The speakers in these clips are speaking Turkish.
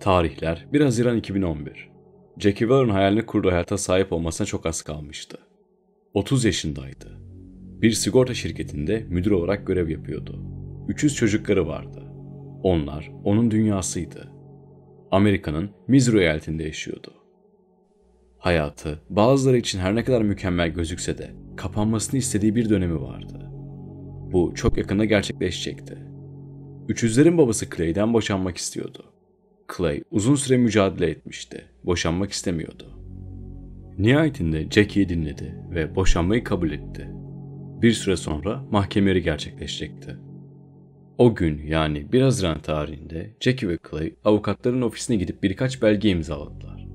Tarihler 1 Haziran 2011. Jackie Warren hayalini kurduğu hayata sahip olmasına çok az kalmıştı. 30 yaşındaydı. Bir sigorta şirketinde müdür olarak görev yapıyordu. 300 çocukları vardı. Onlar onun dünyasıydı. Amerika'nın Missouri eyaletinde yaşıyordu. Hayatı bazıları için her ne kadar mükemmel gözükse de kapanmasını istediği bir dönemi vardı. Bu çok yakında gerçekleşecekti. Üçüzlerin babası Clay'den boşanmak istiyordu. Clay uzun süre mücadele etmişti. Boşanmak istemiyordu. Nihayetinde Jackie'yi dinledi ve boşanmayı kabul etti. Bir süre sonra mahkemeleri gerçekleşecekti. O gün yani 1 Haziran tarihinde Jackie ve Clay avukatların ofisine gidip birkaç belge imzaladılar.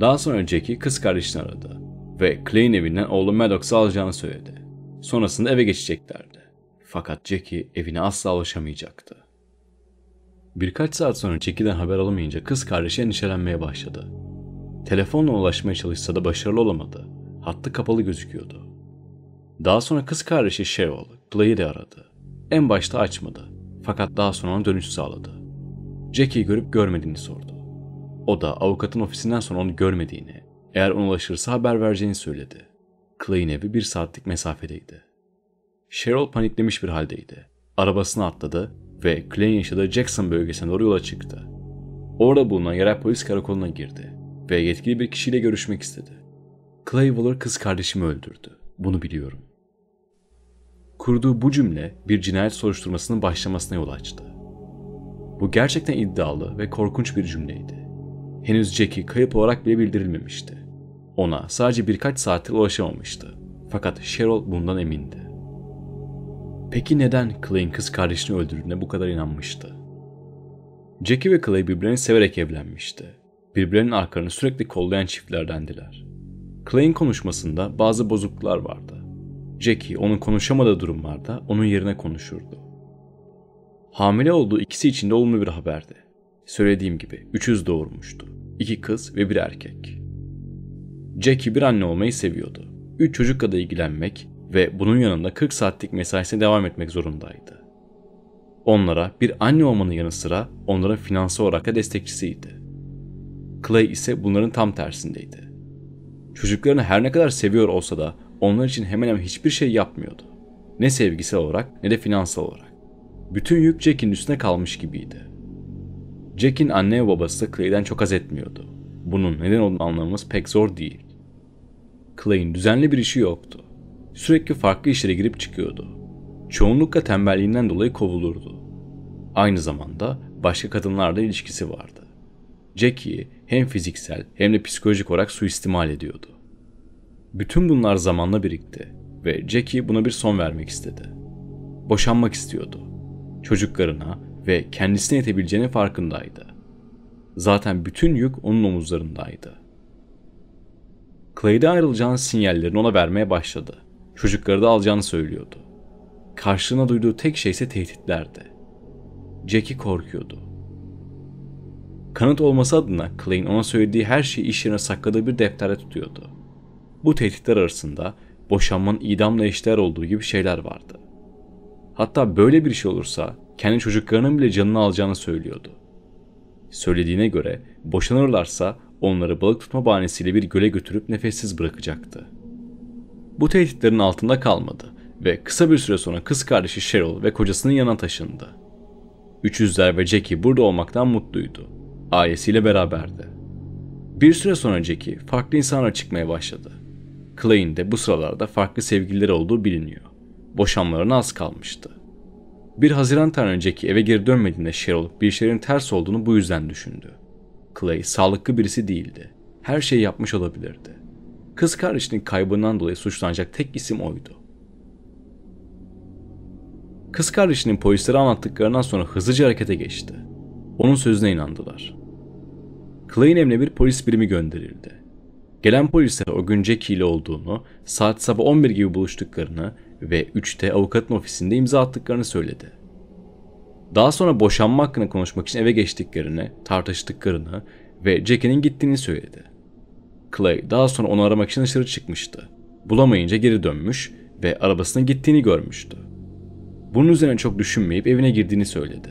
Daha sonra Jackie kız kardeşini aradı ve Clay'in evinden oğlu Maddox'u alacağını söyledi. Sonrasında eve geçeceklerdi. Fakat Jackie evine asla ulaşamayacaktı. Birkaç saat sonra Jackie'den haber alamayınca kız kardeşi endişelenmeye başladı. Telefonla ulaşmaya çalışsa da başarılı olamadı. Hattı kapalı gözüküyordu. Daha sonra kız kardeşi Cheryl, Clay'i de aradı. En başta açmadı. Fakat daha sonra ona dönüş sağladı. Jackie'yi görüp görmediğini sordu. O da avukatın ofisinden sonra onu görmediğini, eğer ona ulaşırsa haber vereceğini söyledi. Clay'in evi bir saatlik mesafedeydi. Cheryl paniklemiş bir haldeydi. Arabasına atladı ve Clay'in yaşadığı Jackson bölgesine doğru yola çıktı. Orada bulunan yerel polis karakoluna girdi ve yetkili bir kişiyle görüşmek istedi. Clay Waller kız kardeşimi öldürdü. Bunu biliyorum. Kurduğu bu cümle bir cinayet soruşturmasının başlamasına yol açtı. Bu gerçekten iddialı ve korkunç bir cümleydi. Henüz Jack'i kayıp olarak bile bildirilmemişti. Ona sadece birkaç saattir ulaşamamıştı. Fakat Cheryl bundan emindi. Peki neden Clay'in kız kardeşini öldürdüğüne bu kadar inanmıştı? Jackie ve Clay birbirlerini severek evlenmişti. Birbirlerinin arkalarını sürekli kollayan çiftlerdendiler. Clay'in konuşmasında bazı bozukluklar vardı. Jackie onun konuşamadığı durumlarda onun yerine konuşurdu. Hamile olduğu ikisi için de olumlu bir haberdi. Söylediğim gibi 300 doğurmuştu. İki kız ve bir erkek. Jackie bir anne olmayı seviyordu. Üç çocukla da ilgilenmek, ve bunun yanında 40 saatlik mesaisine devam etmek zorundaydı. Onlara bir anne olmanın yanı sıra onların finansal olarak da destekçisiydi. Clay ise bunların tam tersindeydi. Çocuklarını her ne kadar seviyor olsa da onlar için hemen hemen hiçbir şey yapmıyordu. Ne sevgisel olarak ne de finansal olarak. Bütün yük Jack'in üstüne kalmış gibiydi. Jack'in anne ve babası Clay'den çok az etmiyordu. Bunun neden olduğunu anlamamız pek zor değil. Clay'in düzenli bir işi yoktu. Sürekli farklı işlere girip çıkıyordu. Çoğunlukla tembelliğinden dolayı kovulurdu. Aynı zamanda başka kadınlarla ilişkisi vardı. Jackie'yi hem fiziksel hem de psikolojik olarak suistimal ediyordu. Bütün bunlar zamanla birikti ve Jackie buna bir son vermek istedi. Boşanmak istiyordu. Çocuklarına ve kendisine yetebileceğinin farkındaydı. Zaten bütün yük onun omuzlarındaydı. Clay'de ayrılacağın sinyallerini ona vermeye başladı. Çocukları da alacağını söylüyordu. Karşılığına duyduğu tek şey ise tehditlerdi. Jack'i korkuyordu. Kanıt olması adına Clay'in ona söylediği her şeyi iş yerine sakladığı bir deftere tutuyordu. Bu tehditler arasında boşanmanın idamla eşdeğer olduğu gibi şeyler vardı. Hatta böyle bir şey olursa kendi çocuklarının bile canını alacağını söylüyordu. Söylediğine göre boşanırlarsa onları balık tutma bahanesiyle bir göle götürüp nefessiz bırakacaktı bu tehditlerin altında kalmadı ve kısa bir süre sonra kız kardeşi Cheryl ve kocasının yanına taşındı. Üçüzler ve Jackie burada olmaktan mutluydu. Ailesiyle beraberdi. Bir süre sonra Jackie farklı insanlara çıkmaya başladı. Clay'in de bu sıralarda farklı sevgilileri olduğu biliniyor. Boşanmalarına az kalmıştı. Bir Haziran tarihinde Jackie eve geri dönmediğinde Cheryl bir şeylerin ters olduğunu bu yüzden düşündü. Clay sağlıklı birisi değildi. Her şeyi yapmış olabilirdi. Kız kardeşinin kaybından dolayı suçlanacak tek isim oydu. Kız kardeşinin polislere anlattıklarından sonra hızlıca harekete geçti. Onun sözüne inandılar. Clay'in emrine bir polis birimi gönderildi. Gelen polisler o gün Jackie ile olduğunu, saat sabah 11 gibi buluştuklarını ve 3'te avukatın ofisinde imza attıklarını söyledi. Daha sonra boşanma hakkında konuşmak için eve geçtiklerini, tartıştıklarını ve Jackie'nin gittiğini söyledi. Clay daha sonra onu aramak için dışarı çıkmıştı. Bulamayınca geri dönmüş ve arabasına gittiğini görmüştü. Bunun üzerine çok düşünmeyip evine girdiğini söyledi.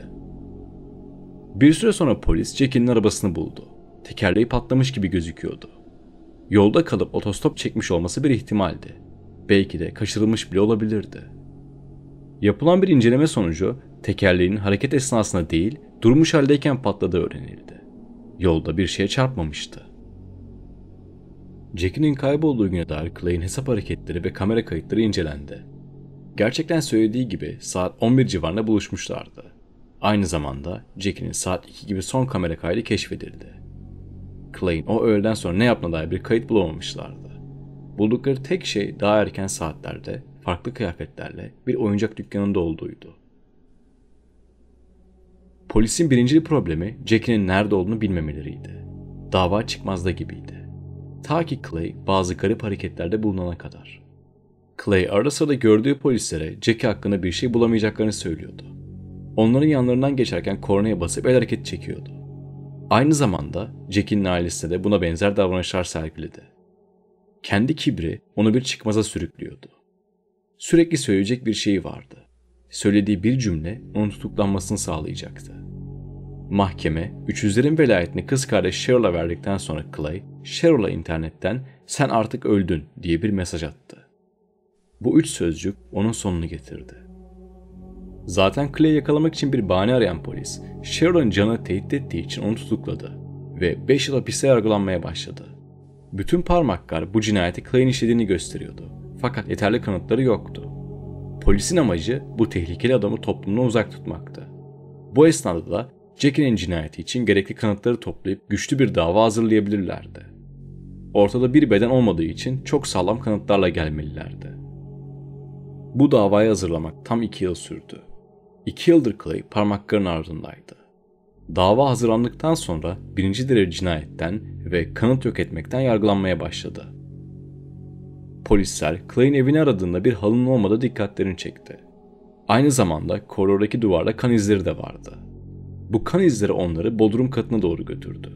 Bir süre sonra polis Jack'in arabasını buldu. Tekerleği patlamış gibi gözüküyordu. Yolda kalıp otostop çekmiş olması bir ihtimaldi. Belki de kaçırılmış bile olabilirdi. Yapılan bir inceleme sonucu tekerleğin hareket esnasında değil durmuş haldeyken patladığı öğrenildi. Yolda bir şeye çarpmamıştı. Jack'in kaybolduğu güne dair Clay'in hesap hareketleri ve kamera kayıtları incelendi. Gerçekten söylediği gibi saat 11 civarında buluşmuşlardı. Aynı zamanda Jack'in saat 2 gibi son kamera kaydı keşfedildi. Clay'in o öğleden sonra ne yaptığına dair bir kayıt bulamamışlardı. Buldukları tek şey daha erken saatlerde farklı kıyafetlerle bir oyuncak dükkanında olduğuydu. Polisin birinci problemi Jack'in nerede olduğunu bilmemeleriydi. Dava çıkmazda gibiydi. Ta ki Clay bazı garip hareketlerde bulunana kadar. Clay ara sırada gördüğü polislere Jackie hakkında bir şey bulamayacaklarını söylüyordu. Onların yanlarından geçerken kornaya basıp el hareket çekiyordu. Aynı zamanda Jack'in ailesine de buna benzer davranışlar sergiledi. Kendi kibri onu bir çıkmaza sürüklüyordu. Sürekli söyleyecek bir şeyi vardı. Söylediği bir cümle onun tutuklanmasını sağlayacaktı. Mahkeme, üçüzlerin velayetini kız kardeş Cheryl'a verdikten sonra Clay, Cheryl'a internetten sen artık öldün diye bir mesaj attı. Bu üç sözcük onun sonunu getirdi. Zaten Clay yakalamak için bir bahane arayan polis, Cheryl'ın canını tehdit ettiği için onu tutukladı ve 5 yıl hapiste yargılanmaya başladı. Bütün parmaklar bu cinayeti Clay'in işlediğini gösteriyordu fakat yeterli kanıtları yoktu. Polisin amacı bu tehlikeli adamı toplumdan uzak tutmaktı. Bu esnada da Jackie'nin cinayeti için gerekli kanıtları toplayıp güçlü bir dava hazırlayabilirlerdi. Ortada bir beden olmadığı için çok sağlam kanıtlarla gelmelilerdi. Bu davayı hazırlamak tam iki yıl sürdü. İki yıldır Clay parmakların ardındaydı. Dava hazırlandıktan sonra birinci derece cinayetten ve kanıt yok etmekten yargılanmaya başladı. Polisler Clay'in evini aradığında bir halının olmadığı dikkatlerini çekti. Aynı zamanda koridordaki duvarda kan izleri de vardı. Bu kan izleri onları bodrum katına doğru götürdü.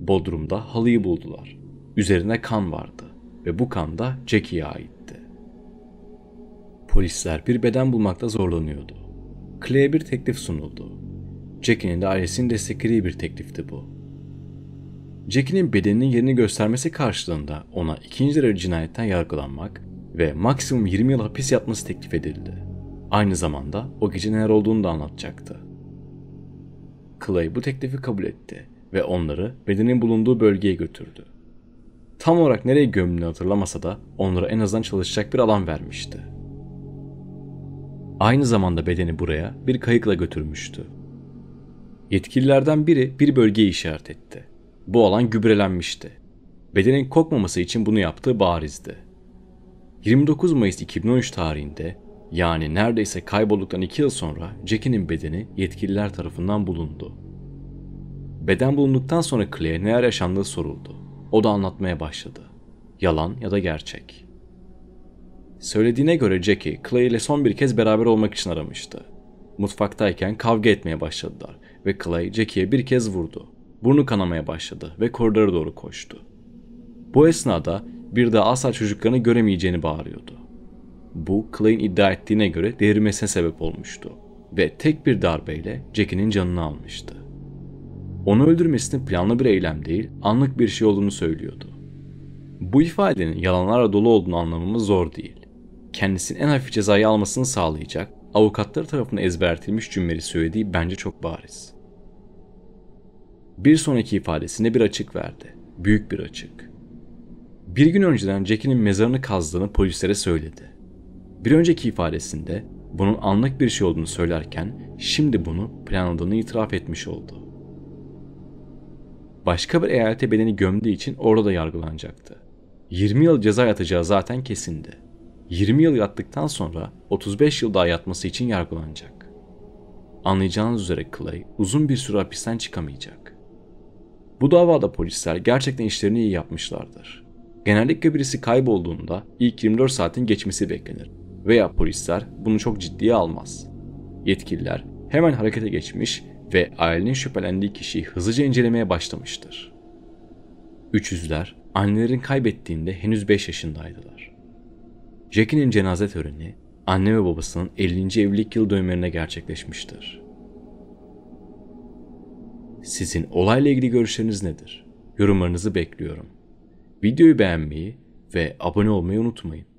Bodrumda halıyı buldular. Üzerine kan vardı ve bu kan da Jackie'ye aitti. Polisler bir beden bulmakta zorlanıyordu. Clay'e bir teklif sunuldu. Jackie'nin de ailesinin desteklediği bir teklifti bu. Jackie'nin bedeninin yerini göstermesi karşılığında ona ikinci derece cinayetten yargılanmak ve maksimum 20 yıl hapis yatması teklif edildi. Aynı zamanda o gece neler olduğunu da anlatacaktı. Clay bu teklifi kabul etti ve onları bedenin bulunduğu bölgeye götürdü. Tam olarak nereye gömdüğünü hatırlamasa da onlara en azından çalışacak bir alan vermişti. Aynı zamanda bedeni buraya bir kayıkla götürmüştü. Yetkililerden biri bir bölgeyi işaret etti. Bu alan gübrelenmişti. Bedenin kokmaması için bunu yaptığı barizdi. 29 Mayıs 2013 tarihinde yani neredeyse kaybolduktan 2 yıl sonra Jackie'nin bedeni yetkililer tarafından bulundu. Beden bulunduktan sonra Claire neler yaşandığı soruldu. O da anlatmaya başladı. Yalan ya da gerçek. Söylediğine göre Jackie, Clay ile son bir kez beraber olmak için aramıştı. Mutfaktayken kavga etmeye başladılar ve Clay Jackie'ye bir kez vurdu. Burnu kanamaya başladı ve koridora doğru koştu. Bu esnada bir de asla çocuklarını göremeyeceğini bağırıyordu. Bu Clay'in iddia ettiğine göre devrilmesine sebep olmuştu ve tek bir darbeyle Jackie'nin canını almıştı. Onu öldürmesinin planlı bir eylem değil, anlık bir şey olduğunu söylüyordu. Bu ifadenin yalanlarla dolu olduğunu anlamamız zor değil. Kendisinin en hafif cezayı almasını sağlayacak, avukatları tarafından ezberletilmiş cümleleri söylediği bence çok bariz. Bir sonraki ifadesinde bir açık verdi. Büyük bir açık. Bir gün önceden Jackie'nin mezarını kazdığını polislere söyledi. Bir önceki ifadesinde bunun anlık bir şey olduğunu söylerken şimdi bunu planladığını itiraf etmiş oldu. Başka bir eyalete bedeni gömdüğü için orada da yargılanacaktı. 20 yıl ceza yatacağı zaten kesindi. 20 yıl yattıktan sonra 35 yıl daha yatması için yargılanacak. Anlayacağınız üzere Clay uzun bir süre hapisten çıkamayacak. Bu davada polisler gerçekten işlerini iyi yapmışlardır. Genellikle birisi kaybolduğunda ilk 24 saatin geçmesi beklenir veya polisler bunu çok ciddiye almaz. Yetkililer hemen harekete geçmiş ve ailenin şüphelendiği kişiyi hızlıca incelemeye başlamıştır. 300'ler annelerin kaybettiğinde henüz 5 yaşındaydılar. Jackie'nin cenaze töreni anne ve babasının 50. evlilik yıl dönümlerine gerçekleşmiştir. Sizin olayla ilgili görüşleriniz nedir? Yorumlarınızı bekliyorum. Videoyu beğenmeyi ve abone olmayı unutmayın.